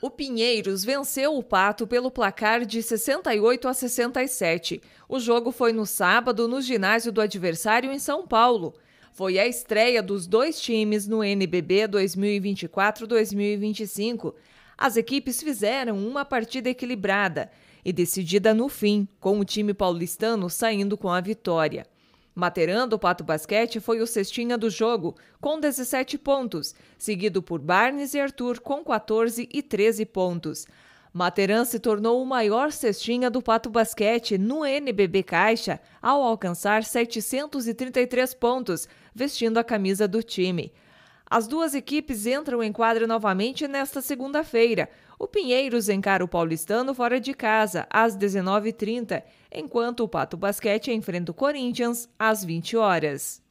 O Pinheiros venceu o Pato pelo placar de 68 a 67. O jogo foi no sábado no ginásio do adversário em São Paulo. Foi a estreia dos dois times no NBB 2024-2025. As equipes fizeram uma partida equilibrada e decidida no fim, com o time paulistano saindo com a vitória. Materando do Pato Basquete foi o cestinha do jogo, com 17 pontos, seguido por Barnes e Arthur com 14 e 13 pontos. Materan se tornou o maior cestinha do Pato Basquete no NBB Caixa ao alcançar 733 pontos, vestindo a camisa do time. As duas equipes entram em quadra novamente nesta segunda-feira. O Pinheiros encara o Paulistano fora de casa, às 19h30, enquanto o Pato Basquete enfrenta o Corinthians, às 20 horas.